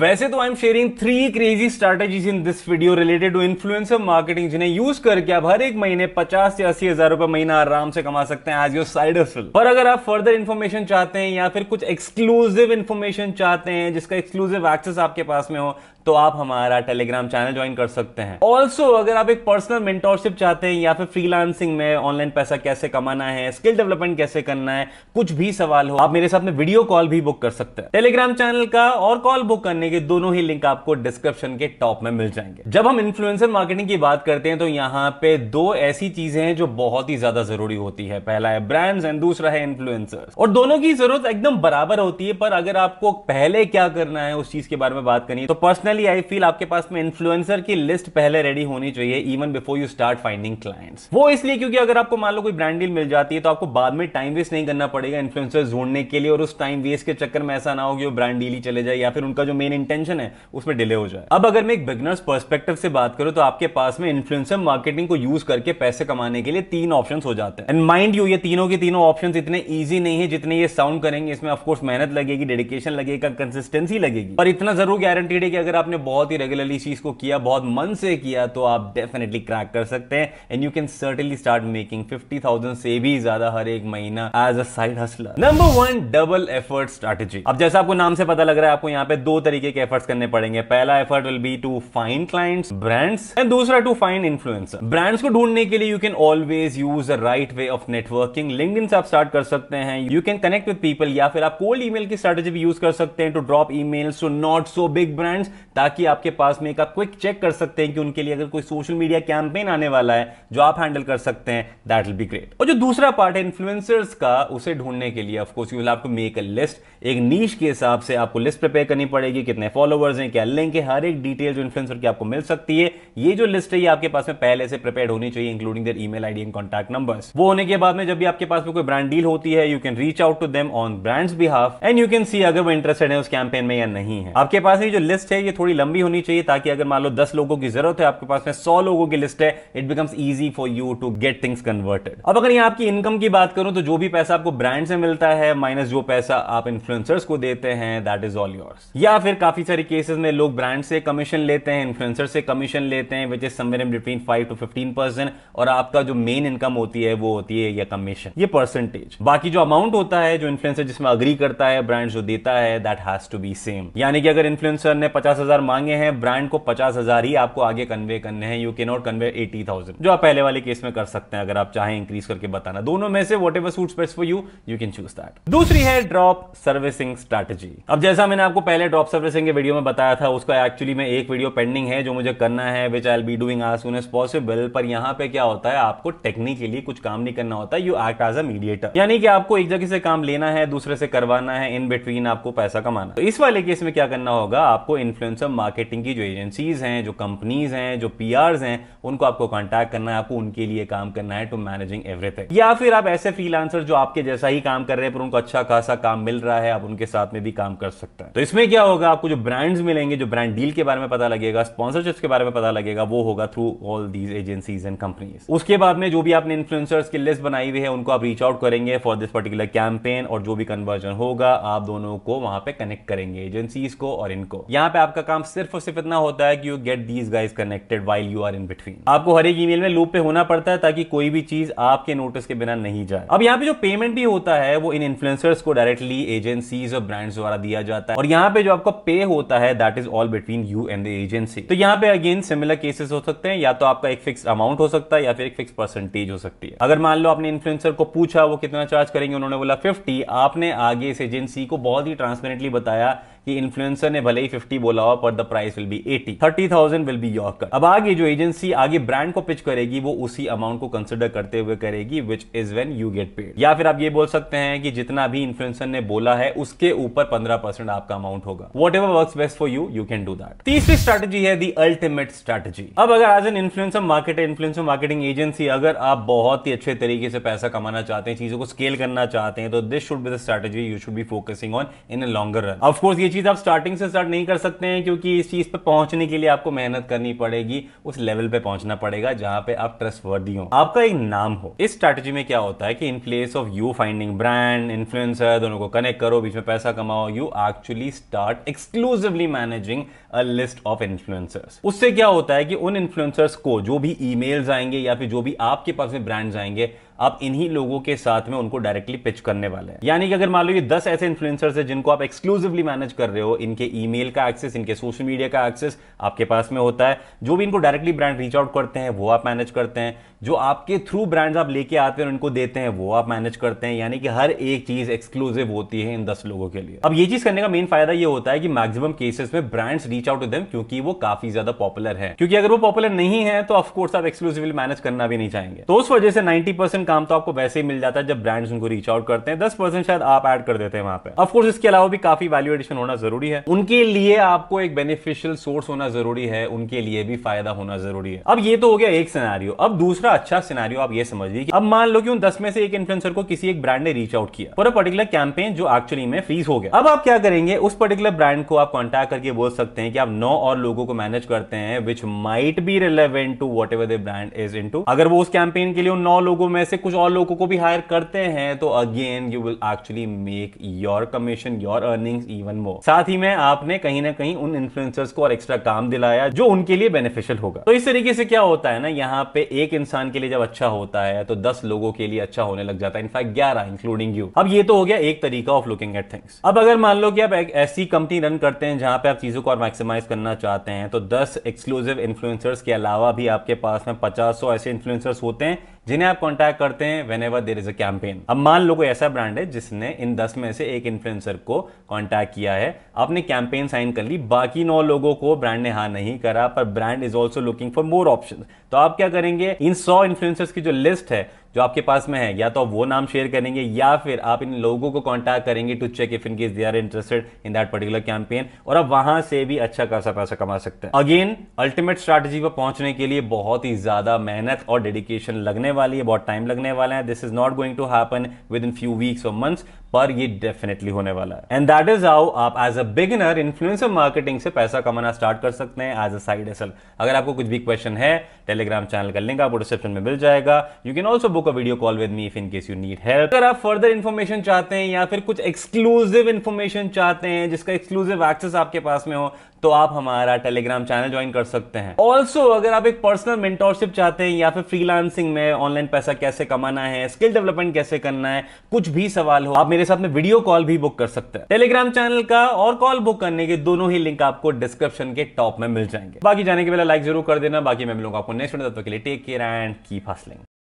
वैसे तो I am sharing three crazy strategies in this video related to influencer marketing जिन्हें use करके आप हर एक महीने 50 से अस्सी हजार रुपए महीना आराम से कमा सकते हैं एज योर साइड हसल पर अगर आप फर्दर इन्फॉर्मेशन चाहते हैं या फिर कुछ एक्सक्लूसिव इन्फॉर्मेशन चाहते हैं जिसका एक्सक्लूसिव एक्सेस आपके पास में हो तो आप हमारा टेलीग्राम चैनल ज्वाइन कर सकते हैं ऑल्सो अगर आप एक पर्सनल मेंटोरशिप चाहते हैं या फिर फ्रीलांसिंग में ऑनलाइन पैसा कैसे कमाना है स्किल डेवलपमेंट कैसे करना है कुछ भी सवाल हो आप मेरे साथ में वीडियो कॉल भी बुक कर सकते हैं टेलीग्राम चैनल का और कॉल बुक करने करने के दोनों ही लिंक आपको डिस्क्रिप्शन के टॉप में मिल जाएंगे जब हम इन्फ्लुएंसर मार्केटिंग की बात करते हैं तो यहाँ पे दो ऐसी चीजें हैं जो बहुत ही ज्यादा जरूरी होती है पहला है ब्रांड्स एंड दूसरा है इन्फ्लुएंसर और दोनों की जरूरत एकदम बराबर होती है पर अगर आपको पहले क्या करना है उस चीज के बारे में बात करनी है तो पर्सनली आई फील आपके पास में इन्फ्लुएंसर की लिस्ट पहले रेडी होनी चाहिए even before you start finding client वो इसलिए क्योंकि अगर आपको मान लो कोई ब्रांड डील मिल जाती है तो आपको बाद में टाइम वेस्ट नहीं करना पड़ेगा इन्फ्लुएंसर जोड़ने के लिए और उस टाइम वेस्ट के चक्कर में ऐसा ना हो कि वो ब्रांड डील ही चले जाए या फिर उनका जो मेन इंटेंशन है उसमें डिले हो जाए अब अगर मैं एक बिगनर्स पर्सपेक्टिव से बात करूं तो आपके पास में इन्फ्लुएंसर मार्केटिंग को यूज करके पैसे कमाने के लिए तीन ऑप्शन हो जाते हैं एंड माइंड यू ये तीनों के तीनों ऑप्शन इतने ईजी नहीं है जितने ये साउंड करेंगे इसमें ऑफकोर्स मेहनत लगेगी डेडिकेशन लगेगा कंसिस्टेंसी लगेगी पर इतना जरूर गारंटीड है कि अगर आपने बहुत ही रेगुलरली चीज को किया बहुत मन से किया तो आप डेफिनेटली क्रैक कर सकते हैं and you can certainly start making fifty thousand से भी ज्यादा हर एक महीना as a side hustler number one double effort strategy अब जैसा आपको नाम से पता लग रहा है आपको यहाँ पे दो तरीके तरीके के एफर्ट्स करने पड़ेंगे पहला effort will be to find clients brands and दूसरा टू फाइंड इन्फ्लुएंस ब्रांड्स को ढूंढने के लिए you can always use right way of networking link से आप स्टार्ट कर सकते हैं you can connect with people या फिर आप कोल्ड ईमेल की स्ट्रेटेजी भी यूज कर सकते हैं to drop emails to not so big brands ताकि आपके पास में एक आप क्विक चेक कर सकते हैं कि उनके लिए अगर कोई सोशल मीडिया कैंपेन आने वाला है जो आप हैंडल कर सकते हैं दैट विल बी ग्रेट और जो दूसरा पार्ट है इन्फ्लुएंसर्स का उसे ढूंढने के लिए of course you will have to make a list एक नीच के हिसाब से आपको लिस्ट प्रिपेयर करनी पड़ेगी कि कितने फॉलोवर्स हैं क्या लिंक है हर एक डिटेल जो इन्फ्लुएंसर की आपको मिल सकती है ये जो लिस्ट है ये आपके पास में पहले से प्रिपेयर होनी चाहिए including their email ID and contact number वो होने के बाद में जब भी आपके पास में कोई ब्रांड डील होती है you can reach out to them on brands behalf and you can see अगर वो इंटरेस्टेड है उस कैंपेन में या नहीं है आपके पास ये जो लिस्ट है ये थोड़ी लंबी होनी चाहिए ताकि अगर मान लो दस लोगों की जरूरत है आपके पास में सौ लोगों की लिस्ट है it becomes easy for you to get things converted अब अगर यहाँ आपकी इनकम की बात करूं तो जो भी पैसा आपको ब्रांड से मिलता है माइनस जो पैसा आप इन्फ्लुएंसर्स को देते हैं दैट इज ऑल योर्स या फिर काफ़ी सारे केसेस में लोग ब्रांड से कमीशन लेते हैं इन्फ्लुएंसर से कमीशन लेते हैं which is somewhere in between five to fifteen percent और आपका जो मेन इनकम होती है वो होती है या कमीशन ये परसेंटेज बाकी जो अमाउंट होता है जो इन्फ्लुएंसर जिसमें अग्री करता है ब्रांड जो देता है that has to be same यानी कि अगर इन्फ्लुएंसर ने पचास मांगे हैं ब्रांड को पचास ही आपको आगे कन्वे करने हैं यू के नॉट कन्वे एटी जो आप पहले वाले केस में कर सकते हैं अगर आप चाहें इंक्रीज करके बताना दोनों में से whatever suit best for you you can choose that दूसरी है ड्रॉप सर्विसिंग स्ट्रेटेजी अब जैसा मैंने आपको पहले ड्रॉप सर्विस सिंह के वीडियो में बताया था उसका एक्चुअली में एक वीडियो पेंडिंग है जो मुझे करना है which I'll be doing आज सुन एज पॉसिबल पर यहाँ पे क्या होता है आपको टेक्निकली कुछ काम नहीं करना होता you act as a mediator यानी कि आपको एक जगह से काम लेना है दूसरे से करवाना है इन बिटवीन आपको पैसा कमाना तो इस वाले केस में क्या करना होगा आपको इन्फ्लुएंसर मार्केटिंग की जो एजेंसीज हैं जो कंपनीज हैं जो पी हैं उनको आपको कॉन्टैक्ट करना है आपको उनके लिए काम करना है टू मैनेजिंग एवरीथिंग या फिर आप ऐसे फ्रीलांसर जो आपके जैसा ही काम कर रहे हैं पर उनको अच्छा खासा काम मिल रहा है आप उनके साथ में भी काम कर सकते हैं तो इसमें क्या होगा आपको जो ब्रांड्स मिलेंगे जो ब्रांड डील के बारे में पता लगेगा स्पॉन्सरशिप के बारे में पता लगेगा वो होगा through all these agencies and companies उसके बाद में जो भी आपने इन्फ्लुएंसर्स की लिस्ट बनाई हुई है उनको आप रीच आउट करेंगे फॉर दिस पर्टिकुलर कैंपेन और जो भी कन्वर्जन होगा आप दोनों को वहां पे कनेक्ट करेंगे एजेंसीज को और इनको यहाँ पे आपका काम सिर्फ और सिर्फ इतना होता है कि you get these guys connected while you are in between आपको हर एक ईमेल में लूप पे होना पड़ता है ताकि कोई भी चीज आपके नोटिस के बिना नहीं जाए अब यहाँ पे जो पेमेंट भी होता है वो इन इन्फ्लुएंसर्स को डायरेक्टली एजेंसीज और ब्रांड्स द्वारा दिया जाता है और यहाँ पे जो आपको पे होता है that is all between you and the agency तो यहाँ पे अगेन सिमिलर केसेस हो सकते हैं या तो आपका एक फिक्स अमाउंट हो सकता है या फिर एक फिक्स परसेंटेज हो सकती है अगर मान लो आपने इन्फ्लुएंसर को पूछा वो कितना चार्ज करेंगे उन्होंने बोला फिफ्टी आपने आगे इस एजेंसी को बहुत ही ट्रांसपेरेंटली बताया कि इन्फ्लुएंसर ने भले ही 50 बोला हो पर the price will be 80 30,000 will be your cut अब आगे जो एजेंसी आगे ब्रांड को पिच करेगी वो उसी अमाउंट को कंसिडर करते हुए करेगी which is when you get paid या फिर आप ये बोल सकते हैं कि जितना भी इन्फ्लुएंसर ने बोला है उसके ऊपर पंद्रह परसेंट आपका अमाउंट होगा whatever work best for you you can do that तीसरी स्ट्रेटेजी है दी अल्टीमेट स्ट्रेटेजी अब अगर as an influencer market influencer marketing agency अगर आप बहुत ही अच्छे तरीके से पैसा कमाना चाहते हैं चीजों को स्केल करना चाहते हैं तो this should be the strategy you should be focusing on in a longer run of course ये चीज़ आप स्टार्टिंग से स्टार्ट नहीं कर सकते हैं क्योंकि इस चीज़ पे पहुंचने के लिए आपको मेहनत करनी पड़ेगी उस लेवल पे पहुंचना पड़ेगा जहां पे आप ट्रस्ट वर्दी हो आपका एक नाम हो इस स्ट्रेटेजी में क्या होता है कि in place of you finding brand influencer दोनों को कनेक्ट करो बीच में पैसा कमाओ you actually start exclusively managing a list of influencers उससे क्या होता है कि उन इन्फ्लुएंसर्स को जो भी ई आएंगे या फिर जो भी आपके पास में ब्रांड्स आएंगे आप इन्हीं लोगों के साथ में उनको डायरेक्टली पिच करने वाले हैं यानी कि अगर मान लो ये दस ऐसे इन्फ्लुएंसर्स हैं जिनको आप एक्सक्लूसिवली मैनेज कर रहे हो इनके ईमेल का एक्सेस इनके सोशल मीडिया का एक्सेस आपके पास में होता है जो भी इनको डायरेक्टली ब्रांड रीच आउट करते हैं वो आप मैनेज करते हैं जो आपके थ्रू ब्रांड्स आप लेके आते हैं उनको देते हैं वो आप मैनेज करते हैं यानी कि हर एक चीज एक्सक्लूसिव होती है इन दस लोगों के लिए अब ये चीज करने का मेन फायदा ये होता है कि मैक्सिमम केसेस में brands reach out to them क्योंकि वो काफी ज्यादा पॉपुलर है क्योंकि अगर वो पॉपुलर नहीं है तो ऑफकोर्स आप एक्सक्लूसिवली मैनेज करना भी नहीं चाहेंगे तो उस वजह से नाइन्टी काम तो आपको वैसे ही मिल जाता है जब ब्रांड्स उनको रीच आउट करते हैं दस शायद आप एड कर देते हैं वहां पर ऑफकोर्स इसके अलावा भी काफी वैल्यू एडिशन होना जरूरी है उनके लिए आपको एक बेनिफिशियल सोर्स होना जरूरी है उनके लिए भी फायदा होना जरूरी है अब ये तो हो गया एक सिनारियो अब दूसरा अच्छा सिनारियो आप ये समझ लीजिए अब मान लो कि उन दस में से एक इन्फ्लुएंसर को किसी एक ब्रांड ने रीच आउट किया और पर्टिकुलर कैंपेन जो एक्चुअली में फ्रीज हो गया अब आप क्या करेंगे उस पर्टिकुलर ब्रांड को आप कॉन्टैक्ट करके बोल सकते हैं कि आप नौ और लोगों को मैनेज करते हैं which might be relevant to whatever the brand is in अगर वो उस कैंपेन के लिए उन नौ लोगों में से कुछ और लोगों को भी हायर करते हैं तो again you will actually make your commission your earning even more साथ ही में आपने कहीं ना कहीं उन इन्फ्लुएंसर्स को और एक्स्ट्रा काम दिलाया जो उनके लिए बेनिफिशियल होगा तो इस तरीके से क्या होता है ना यहाँ पे एक इंसान इंसान के लिए जब अच्छा होता है तो दस लोगों के लिए अच्छा होने लग जाता है इनफैक्ट ग्यारह इंक्लूडिंग यू अब ये तो हो गया एक तरीका ऑफ लुकिंग एट थिंग्स अब अगर मान लो कि आप ऐसी कंपनी रन करते हैं जहां पे आप चीजों को और मैक्सिमाइज करना चाहते हैं तो दस एक्सक्लूसिव इन्फ्लुएंसर्स के अलावा भी आपके पास में पचास ऐसे इन्फ्लुएंसर्स होते हैं जिन्हें आप कॉन्टैक्ट करते हैं whenever there is a campaign अब मान लो कोई ऐसा ब्रांड है जिसने इन दस में से एक इन्फ्लुएंसर को कॉन्टैक्ट किया है आपने कैंपेन साइन कर ली बाकी नौ लोगों को ब्रांड ने हाँ नहीं करा पर brand is also looking for more option तो आप क्या करेंगे इन सौ इन्फ्लुएंसर्स की जो लिस्ट है जो आपके पास में है या तो आप वो नाम शेयर करेंगे या फिर आप इन लोगों को कॉन्टैक्ट करेंगे to check if in case they are interested in that particular campaign और आप वहां से भी अच्छा खासा पैसा कमा सकते हैं अगेन अल्टीमेट स्ट्रैटेजी पर पहुंचने के लिए बहुत ही ज्यादा मेहनत और डेडिकेशन लगने वाली है बहुत टाइम लगने वाला है this is not going to happen within few weeks और मंथ्स पर ये डेफिनेटली होने वाला है एंड दैट इज हाउ आप as a beginner influencer marketing से पैसा कमाना स्टार्ट कर सकते हैं एज अ साइड एसल अगर आपको कुछ भी क्वेश्चन है टेलीग्राम चैनल का लिंक आपको डिस्क्रिप्शन में मिल जाएगा you can also book a video call with me if in case you need help अगर आप फर्दर इन्फॉर्मेशन चाहते हैं या फिर कुछ एक्सक्लूसिव इन्फॉर्मेशन चाहते हैं जिसका एक्सक्लूसिव एक्सेस आपके पास में हो तो आप हमारा टेलीग्राम चैनल ज्वाइन कर सकते हैं ऑल्सो अगर आप एक पर्सनल मेंटोरशिप चाहते हैं या फिर फ्रीलांसिंग में ऑनलाइन पैसा कैसे कमाना है स्किल डेवलपमेंट कैसे करना है कुछ भी सवाल हो आप मेरे साथ में वीडियो कॉल भी बुक कर सकते हैं टेलीग्राम चैनल का और कॉल बुक करने के दोनों ही लिंक आपको डिस्क्रिप्शन के टॉप में मिल जाएंगे बाकी जाने के पहले लाइक जरूर कर देना बाकी मैं मिलूंगा आपको नेक्स्ट के लिए take care and keep hustling